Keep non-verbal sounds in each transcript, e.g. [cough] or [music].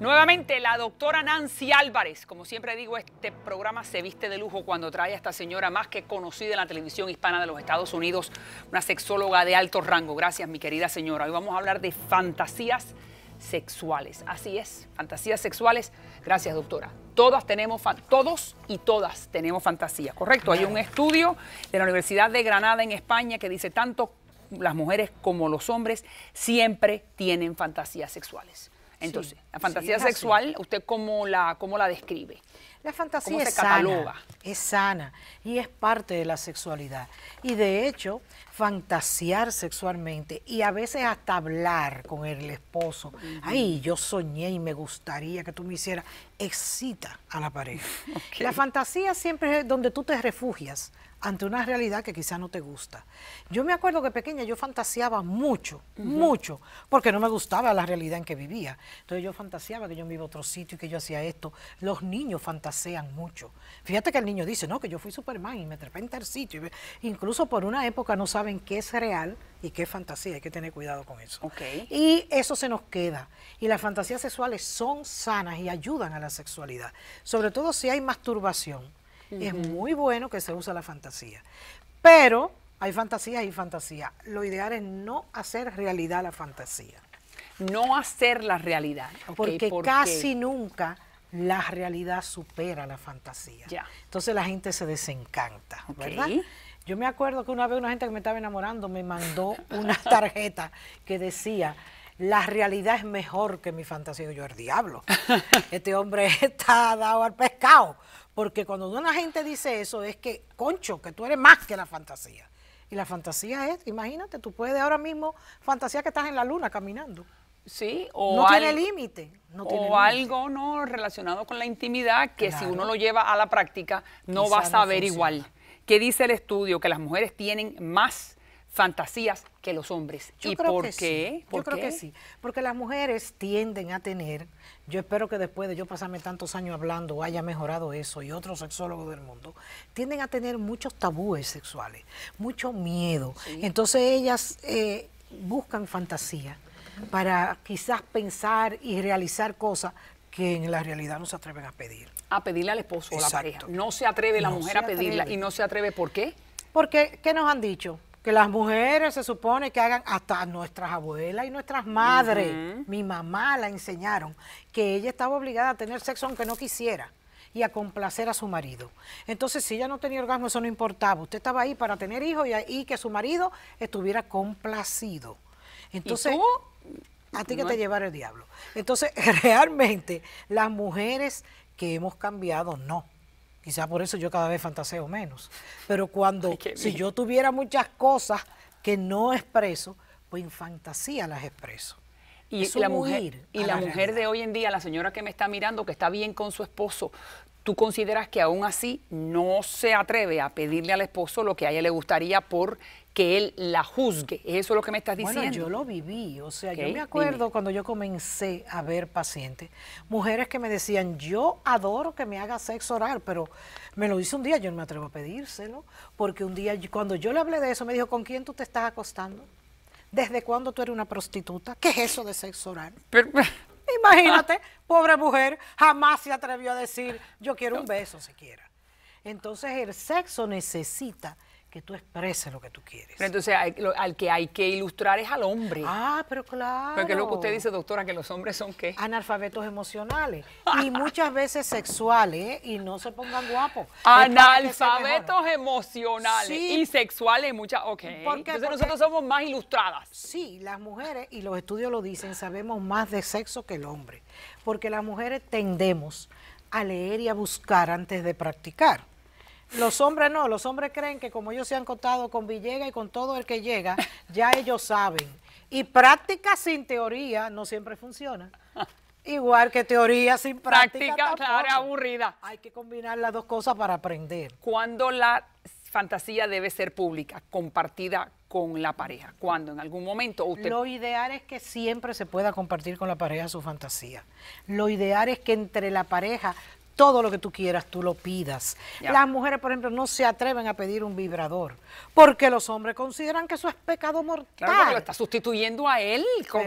Nuevamente la doctora Nancy Álvarez, como siempre digo, este programa se viste de lujo cuando trae a esta señora más que conocida en la televisión hispana de los Estados Unidos, una sexóloga de alto rango. Gracias, mi querida señora. Hoy vamos a hablar de fantasías sexuales. Así es, fantasías sexuales. Gracias, doctora. Todas tenemos, todos y todas tenemos fantasías, ¿correcto? Hay un estudio de la Universidad de Granada en España que dice tanto las mujeres como los hombres siempre tienen fantasías sexuales. Entonces, la fantasía sexual, ¿usted cómo la, cómo la describe? La fantasía es, Sana, es sana y es parte de la sexualidad. Y de hecho, fantasear sexualmente y a veces hasta hablar con el esposo, ay, yo soñé y me gustaría que tú me hicieras, excita a la pareja. [laughs] La fantasía siempre es donde tú te refugias ante una realidad que quizá no te gusta. Yo me acuerdo que pequeña yo fantaseaba mucho, mucho, porque no me gustaba la realidad en que vivía. Entonces yo fantaseaba que yo me iba a otro sitio y que yo hacía esto. Los niños fantaseaban sean mucho. Fíjate que el niño dice, no, que yo fui Superman y me trepé en tal sitio. Incluso por una época no saben qué es real y qué es fantasía. Hay que tener cuidado con eso. Y eso se nos queda. Y las fantasías sexuales son sanas y ayudan a la sexualidad. Sobre todo si hay masturbación. Es muy bueno que se use la fantasía. Pero hay fantasías y fantasía. Lo ideal es no hacer realidad la fantasía. No hacer la realidad. porque casi nunca la realidad supera la fantasía. Ya. Entonces la gente se desencanta, ¿verdad? Yo me acuerdo que una vez una gente que me estaba enamorando me mandó una [laughs] tarjeta que decía, la realidad es mejor que mi fantasía. yo, el diablo, [laughs] este hombre [laughs] está dado al pescado. Porque cuando una gente dice eso es que, concho, que tú eres más que la fantasía. Y la fantasía es, imagínate, tú puedes ahora mismo fantasía que estás en la luna caminando. Sí, o no tiene límite. No o algo no relacionado con la intimidad que si uno lo lleva a la práctica no va a saber igual. ¿Qué dice el estudio? Que las mujeres tienen más fantasías que los hombres. Yo ¿Y por qué? Sí. sí. Porque las mujeres tienden a tener, yo espero que después de yo pasarme tantos años hablando haya mejorado eso y otros sexólogos del mundo, tienden a tener muchos tabúes sexuales, mucho miedo. Entonces ellas eh, buscan fantasía para quizás pensar y realizar cosas que en la realidad no se atreven a pedir. A pedirle al esposo o a la pareja. No se atreve la mujer a pedirla y no se atreve ¿por qué? Porque, ¿qué nos han dicho? Que las mujeres se supone que hagan hasta nuestras abuelas y nuestras madres. Mi mamá la enseñaron que ella estaba obligada a tener sexo aunque no quisiera y a complacer a su marido. Entonces, si ella no tenía orgasmo, eso no importaba. Usted estaba ahí para tener hijos y, ahí que su marido estuviera complacido. Entonces, a ti que te llevar el diablo. Entonces, [laughs] realmente, las mujeres que hemos cambiado, no. Quizás por eso yo cada vez fantaseo menos. Pero cuando, si yo tuviera muchas cosas que no expreso, pues en fantasía las expreso. Y la mujer, y la, la mujer de hoy en día, la señora que me está mirando, que está bien con su esposo, ¿tú consideras que aún así no se atreve a pedirle al esposo lo que a ella le gustaría por que él la juzgue. ¿Eso es lo que me estás diciendo? Bueno, yo lo viví, o sea, yo me acuerdo cuando yo comencé a ver pacientes, mujeres que me decían, yo adoro que me haga sexo oral, pero me lo hice un día, yo no me atrevo a pedírselo, porque un día cuando yo le hablé de eso, me dijo, ¿con quién tú te estás acostando? ¿Desde cuándo tú eres una prostituta? ¿Qué es eso de sexo oral? [laughs] Imagínate, pobre mujer, jamás se atrevió a decir, yo quiero un beso siquiera. Entonces el sexo necesita que tú expreses lo que tú quieres. entonces al que hay que ilustrar es al hombre. Ah, pero claro. Porque es lo que usted dice, doctora, que los hombres son qué? Analfabetos emocionales [laughs] y muchas veces sexuales, ¿eh? y no se pongan guapos. Analfabetos emocionales y sexuales, muchas, ok. entonces porque, nosotros somos más ilustradas. Sí, las mujeres, y los estudios lo dicen, sabemos más de sexo que el hombre, porque las mujeres tendemos a leer y a buscar antes de practicar. Los hombres no, los hombres creen que como ellos se han contado con Villega y con todo el que llega, ya [laughs] ellos saben. Y práctica sin teoría no siempre funciona. Igual que teoría sin práctica. Práctica, claro, aburrida. Hay que combinar las dos cosas para aprender. Cuando la fantasía debe ser pública, compartida con la pareja? Cuando ¿En algún momento? Usted... Lo ideal es que siempre se pueda compartir con la pareja su fantasía. Lo ideal es que entre la pareja todo lo que tú quieras, tú lo pidas. Las mujeres, por ejemplo, no se atreven a pedir un vibrador porque los hombres consideran que eso es pecado mortal. Claro, lo está sustituyendo a él, como,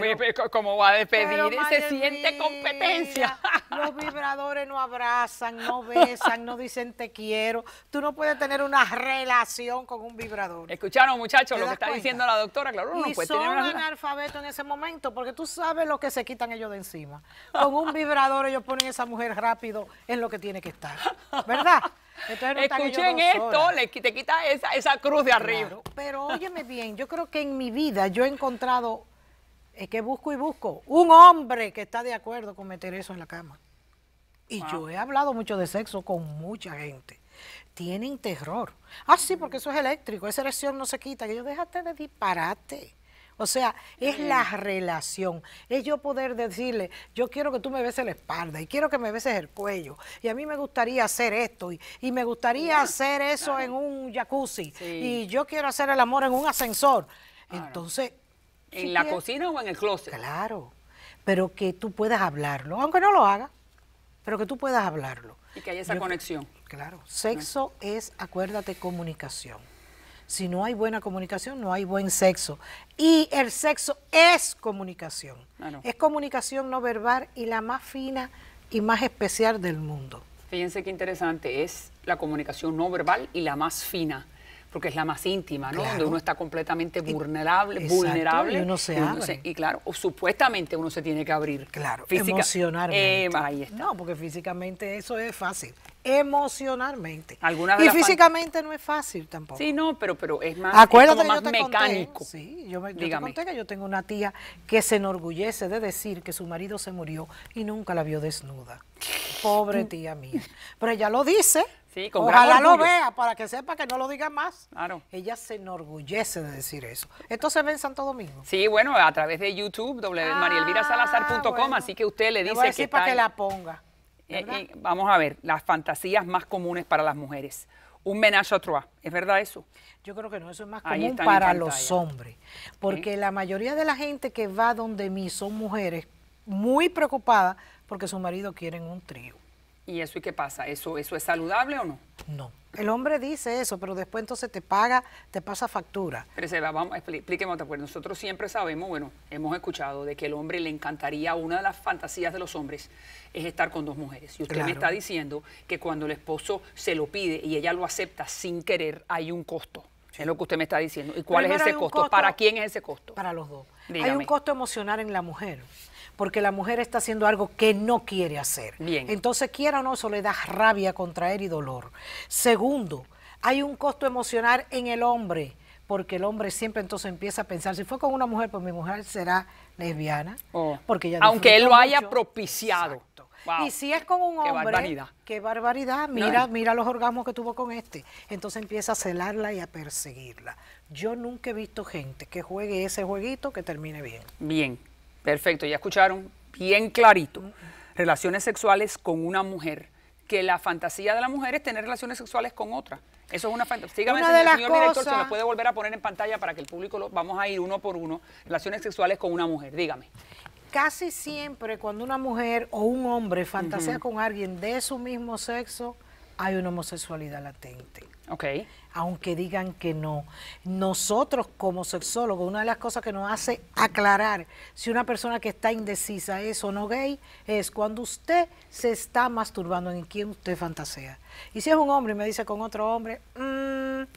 va a pedir, se siente competencia. Los vibradores no abrazan, no besan, no dicen te quiero. Tú no puedes tener una relación con un vibrador. Escucharon, muchachos, lo que está diciendo la doctora, claro, no puede son analfabetos en ese momento porque tú sabes lo que se quitan ellos de encima. Con un vibrador ellos ponen a esa mujer rápido en lo que tiene que estar, ¿verdad? Escuchen esto, le, te quita esa, cruz de arriba. pero óyeme bien, yo creo que en mi vida yo he encontrado, es que busco y busco, un hombre que está de acuerdo con meter eso en la cama. Y yo ah. he hablado mucho de sexo con mucha gente. Tienen terror. Ah, sí, porque eso es eléctrico, esa erección no se quita. Que yo, déjate de disparate. O sea, es la relación. Es yo poder decirle, yo quiero que tú me beses la espalda y quiero que me beses el cuello. Y a mí me gustaría hacer esto y, me gustaría hacer eso en un jacuzzi. Y yo quiero hacer el amor en un ascensor. Entonces... ¿En la cocina o en el closet? Claro. Pero que tú puedas hablarlo, aunque no lo haga, pero que tú puedas hablarlo. Y que haya esa conexión. Claro. Sexo es, acuérdate, comunicación. Si no hay buena comunicación, no hay buen sexo. Y el sexo es comunicación. Ah, es comunicación no verbal y la más fina y más especial del mundo. Fíjense qué interesante, es la comunicación no verbal y la más fina porque es la más íntima, ¿no? Donde uno está completamente vulnerable, vulnerable. Y uno se abre. y claro, supuestamente uno se tiene que abrir. Claro, Física, No, porque físicamente eso es fácil emocionalmente. y físicamente no es fácil tampoco. Sí, no, pero, pero es más, Acuérdate mecánico. yo, me, te conté que yo tengo una tía que se enorgullece de decir que su marido se murió y nunca la vio desnuda. Pobre mm. tía mía. Pero ella lo dice. Sí, Ojalá lo vea para que sepa que no lo diga más. Claro. Ella se enorgullece de decir eso. Esto se ve en Santo Domingo. Sí, bueno, a través de YouTube, www.marielvirasalazar.com, ah, así que usted le dice voy a para que la ponga. Eh, eh, vamos a ver, las fantasías más comunes para las mujeres. Un menazo a trois, ¿es verdad eso? Yo creo que no, eso es más común para los hombres, porque la mayoría de la gente que va donde mí son mujeres muy preocupadas porque su marido quieren un trío. ¿Y eso y qué pasa? ¿Eso, eso es saludable o no? No. El hombre dice eso, pero después entonces te paga, te pasa factura. Pero se va, vamos, explíqueme otra, cosa. Pues nosotros siempre sabemos, bueno, hemos escuchado de que el hombre le encantaría, una de las fantasías de los hombres es estar con dos mujeres. Y usted me está diciendo que cuando el esposo se lo pide y ella lo acepta sin querer, hay un costo. Es lo que usted me está diciendo. ¿Y cuál es ese costo? ¿Para quién es ese costo? Para los dos. Hay un costo emocional en la mujer, porque la mujer está haciendo algo que no quiere hacer. Bien. Entonces, quiera o no, eso le da rabia, contraer y dolor. Segundo, hay un costo emocional en el hombre, porque el hombre siempre entonces empieza a pensar, si fue con una mujer, pues mi mujer será lesbiana. Oh. Porque Aunque él lo haya propiciado y si es con un hombre, qué barbaridad. Qué barbaridad. Mira, mira los orgasmos que tuvo con este. Entonces empieza a celarla y a perseguirla. Yo nunca he visto gente que juegue ese jueguito que termine bien. Bien, perfecto. Ya escucharon bien clarito. Mm. Relaciones sexuales con una mujer. Que la fantasía de la mujer es tener relaciones sexuales con otra. Eso es una fantasía. Sígame, señor, señor director, se lo puede volver a poner en pantalla para que el público lo vamos a ir uno por uno. Relaciones sexuales con una mujer, dígame casi siempre cuando una mujer o un hombre fantasea con alguien de su mismo sexo, hay una homosexualidad latente. Okay. Aunque digan que no. Nosotros como sexólogos, una de las cosas que nos hace aclarar si una persona que está indecisa es o no gay, es cuando usted se está masturbando en quien usted fantasea. Y si es un hombre y me dice con otro hombre, mm,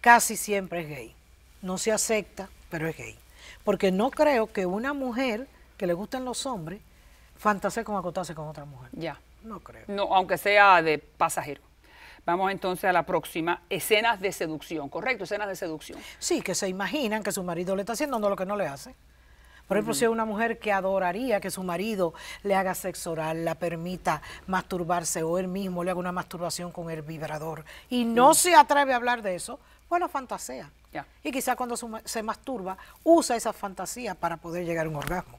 casi siempre es gay. No se acepta, pero es gay. Porque no creo que una mujer que le gusten los hombres, fantasee con acostarse con otra mujer. Ya. No creo. No, aunque sea de pasajero. Vamos entonces a la próxima, escenas de seducción, ¿correcto? Escenas de seducción. Sí, que se imaginan que su marido le está haciendo lo que no le hace. Por ejemplo, si es una mujer que adoraría que su marido le haga sexo oral, la permita masturbarse o él mismo le haga una masturbación con el vibrador y no se atreve a hablar de eso, bueno, fantasea. Y quizás cuando se masturba, usa esa fantasía para poder llegar a un orgasmo.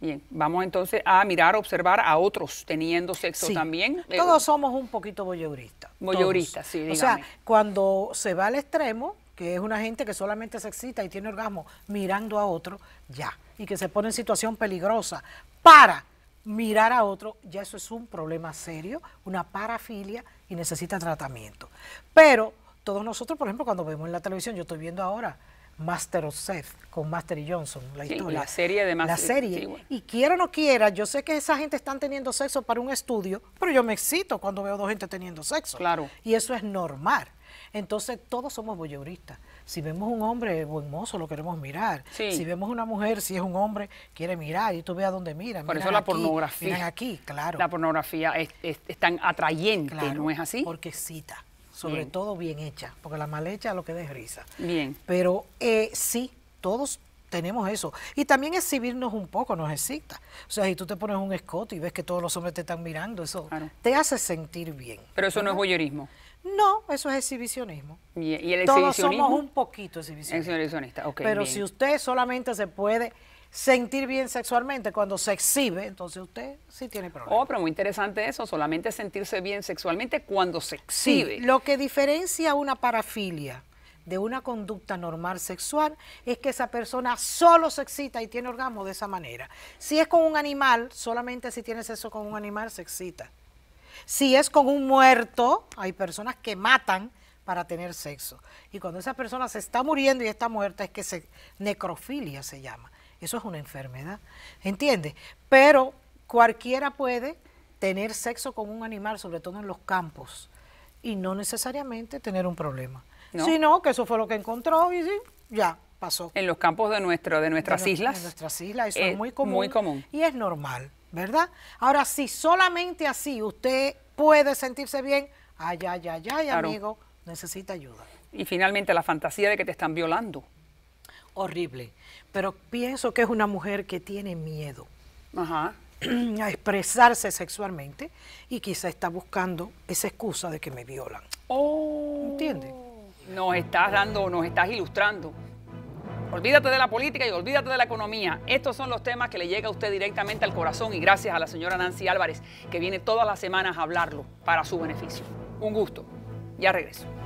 Bien, vamos entonces a mirar, observar a otros teniendo sexo también. Eh, todos somos un poquito boyeuristas. sí, O sea, cuando se va al extremo, que es una gente que solamente se excita y tiene orgasmo mirando a otro, ya, y que se pone en situación peligrosa para mirar a otro, ya eso es un problema serio, una parafilia y necesita tratamiento. Pero todos nosotros, por ejemplo, cuando vemos en la televisión, yo estoy viendo ahora Master of Seth con Master Johnson, la historia. La serie de Master. La serie. Y quiera o no quiera, yo sé que esa gente están teniendo sexo para un estudio, pero yo me excito cuando veo dos gente teniendo sexo. Claro. Y eso es normal. Entonces todos somos voyeuristas. Si vemos un hombre buen mozo, lo queremos mirar. Si vemos una mujer, si es un hombre, quiere mirar y tú veas dónde mira. Por eso la pornografía. aquí, claro. La pornografía es, es, tan atrayente, ¿no es así? Porque cita sobre todo bien hecha, porque la mal hecha lo que da risa. Bien. Pero eh, sí, todos tenemos eso. Y también exhibirnos un poco nos excita. O sea, si tú te pones un escote y ves que todos los hombres te están mirando, eso te hace sentir bien. Pero eso no es voyeurismo. No, eso es exhibicionismo. ¿Y el exhibicionismo? Todos somos un poquito exhibicionistas. Exhibicionista, ok. Pero si usted solamente se puede sentir bien sexualmente. Cuando se exhibe, entonces usted sí tiene problemas. Oh, pero muy interesante eso, solamente sentirse bien sexualmente cuando se exhibe. lo que diferencia una parafilia de una conducta normal sexual es que esa persona solo se excita y tiene orgasmo de esa manera. Si es con un animal, solamente si tiene sexo con un animal se excita. Si es con un muerto, hay personas que matan para tener sexo. Y cuando esa persona se está muriendo y está muerta es que se necrofilia se llama. Eso es una enfermedad, ¿entiendes? Pero cualquiera puede tener sexo con un animal, sobre todo en los campos, y no necesariamente tener un problema. Sino que eso fue lo que encontró y ya, pasó. En los campos de, nuestro, de nuestras islas. En nuestras islas, eso es, eh, muy común. Muy común. Y es normal, ¿verdad? Ahora, si solamente así usted puede sentirse bien, ay, ay, ay, ay, amigo, necesita ayuda. Y finalmente la fantasía de que te están violando horrible, pero pienso que es una mujer que tiene miedo [clears throat] a expresarse sexualmente y quizá está buscando esa excusa de que me violan. Oh. ¿Entiendes? Nos estás dando, nos estás ilustrando. Olvídate de la política y olvídate de la economía. Estos son los temas que le llega a usted directamente al corazón y gracias a la señora Nancy Álvarez que viene todas las semanas a hablarlo para su beneficio. Un gusto. Ya regreso.